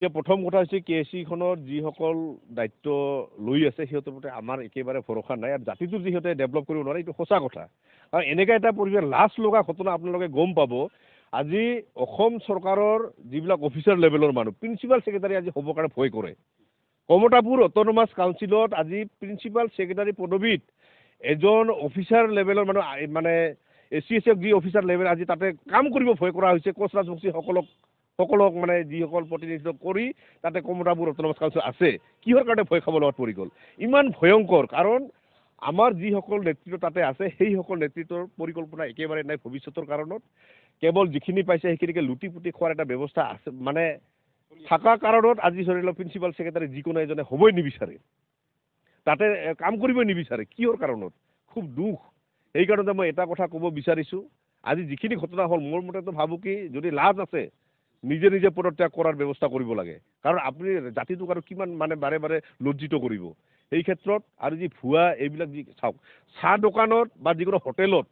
এতিয়া প্ৰথম কথা হৈছে কে চি খনৰ যিসকল দায়িত্ব লৈ আছে সিহঁতৰ প্ৰতি আমাৰ একেবাৰে ভৰসা নাই আৰু জাতিটো যিহেতু ডেভেলপ কৰিব নোৱাৰে এইটো সঁচা কথা আৰু এনেকুৱা এটা পৰিৱেশ লাজ লগা ঘটনা আপোনালোকে গম পাব আজি অসম চৰকাৰৰ যিবিলাক অফিচাৰ লেভেলৰ মানুহ প্ৰিন্সিপাল ছেক্ৰেটাৰী আজি হ'বৰ কাৰণে ভয় কৰে কমতাপুৰ অট'নমাছ কাউঞ্চিলত আজি প্ৰিন্সিপাল ছেক্ৰেটাৰী পদবীত এজন অফিচাৰ লেভেলৰ মানুহ মানে এ চি এছ এফ যি অফিচাৰ লেভেল আজি তাতে কাম কৰিব ভয় কৰা হৈছে কোচ ৰাজবংশীসকলক সকলক মানে যিসকল প্ৰতিনিধিত্ব কৰি তাতে কমতাবোৰ অট'নমাছ কাউঞ্চিল আছে কিহৰ কাৰণে ভয় খাব লগাত পৰি গ'ল ইমান ভয়ংকৰ কাৰণ আমাৰ যিসকল নেতৃত্ব তাতে আছে সেইসকল নেতৃত্বৰ পৰিকল্পনা একেবাৰে নাই ভৱিষ্যতৰ কাৰণত কেৱল যিখিনি পাইছে সেইখিনিকে লুটি পুতি খোৱাৰ এটা ব্যৱস্থা আছে মানে থকা কাৰণত আজি ধৰি লওক প্ৰিন্সিপাল ছেক্ৰেটাৰী যিকোনো এজনে হ'বই নিবিচাৰে তাতে কাম কৰিবই নিবিচাৰে কিহৰ কাৰণত খুব দুখ সেইকাৰণে মই এটা কথা ক'ব বিচাৰিছোঁ আজি যিখিনি ঘটনা হ'ল মোৰ মতেতো ভাবোঁ কি যদি লাজ আছে নিজে নিজে পদত্যাগ কৰাৰ ব্যৱস্থা কৰিব লাগে কাৰণ আপুনি জাতিটোক আৰু কিমান মানে বাৰে বাৰে লজ্জিত কৰিব এই ক্ষেত্ৰত আৰু যি ভুৱা এইবিলাক যি চাওক চাহ দোকানত বা যিকোনো হোটেলত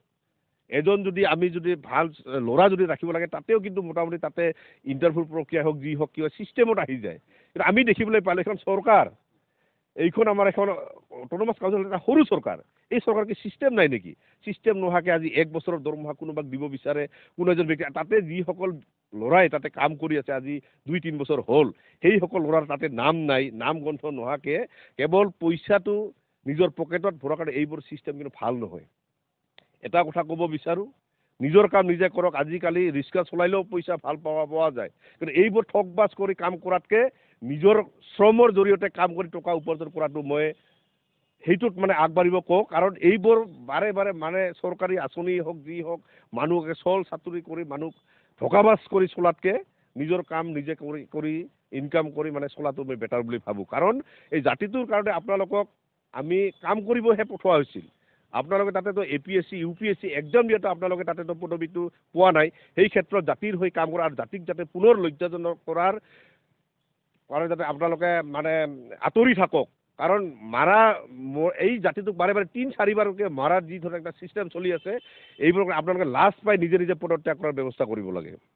এজন যদি আমি যদি ভাল ল'ৰা যদি ৰাখিব লাগে তাতেও কিন্তু মোটামুটি তাতে ইণ্টাৰভিউ প্ৰক্ৰিয়া হওক যি হওক কিবা ছিষ্টেমত আহি যায় কিন্তু আমি দেখিবলৈ পালোঁ এখন চৰকাৰ এইখন আমাৰ এখন অট'নমাছ কাউঞ্চিল এটা সৰু চৰকাৰ এই চৰকাৰ কি ছিষ্টেম নাই নেকি ছিষ্টেম নোহোৱাকৈ আজি এক বছৰৰ দৰমহা কোনোবাক দিব বিচাৰে কোনো এজন ব্যক্তি তাতে যিসকল ল'ৰাই তাতে কাম কৰি আছে আজি দুই তিন বছৰ হ'ল সেইসকল ল'ৰাৰ তাতে নাম নাই নাম গ্ৰন্থ নোহোৱাকে কেৱল পইচাটো নিজৰ পকেটত ভৰোৱা কাৰণে এইবোৰ ছিষ্টেম কিন্তু ভাল নহয় এটা কথা ক'ব বিচাৰোঁ নিজৰ কাম নিজে কৰক আজিকালি ৰিক্সা চলাইলেও পইচা ভাল পোৱা পোৱা যায় কিন্তু এইবোৰ ঠগবাজ কৰি কাম কৰাতকৈ নিজৰ শ্ৰমৰ জৰিয়তে কাম কৰি টকা উপাৰ্জন কৰাটো মই সেইটোত মানে আগবাঢ়িব কওঁ কাৰণ এইবোৰ বাৰে বাৰে মানে চৰকাৰী আঁচনি হওক যি হওক মানুহকে চল চাতুৰি কৰি মানুহক ঢকাবাজ কৰি চলাতকৈ নিজৰ কাম নিজে কৰি কৰি ইনকাম কৰি মানে চলাটো মই বেটাৰ বুলি ভাবোঁ কাৰণ এই জাতিটোৰ কাৰণে আপোনালোকক আমি কাম কৰিবহে পঠোৱা হৈছিল আপোনালোকে তাতেতো A P S C U P S C exam দিয়াতো আপোনালোকে তাতেতো পদবীটো পোৱা নাই সেই ক্ষেত্ৰত জাতিৰ হৈ কাম কৰা আৰু জাতিক যাতে পুনৰ লজ্জাজনক কৰাৰ কাৰণে যাতে আপোনালোকে মানে আঁতৰি থাকক কাৰণ মাৰা এই জাতিটোক বাৰে বাৰে তিনি চাৰিবাৰকে মৰাৰ যি ধৰণৰ এটা চিষ্টেম চলি আছে এইবোৰক আপোনালোকে লাজ পাই নিজে নিজে পদত্যাগ কৰাৰ ব্যৱস্থা কৰিব লাগে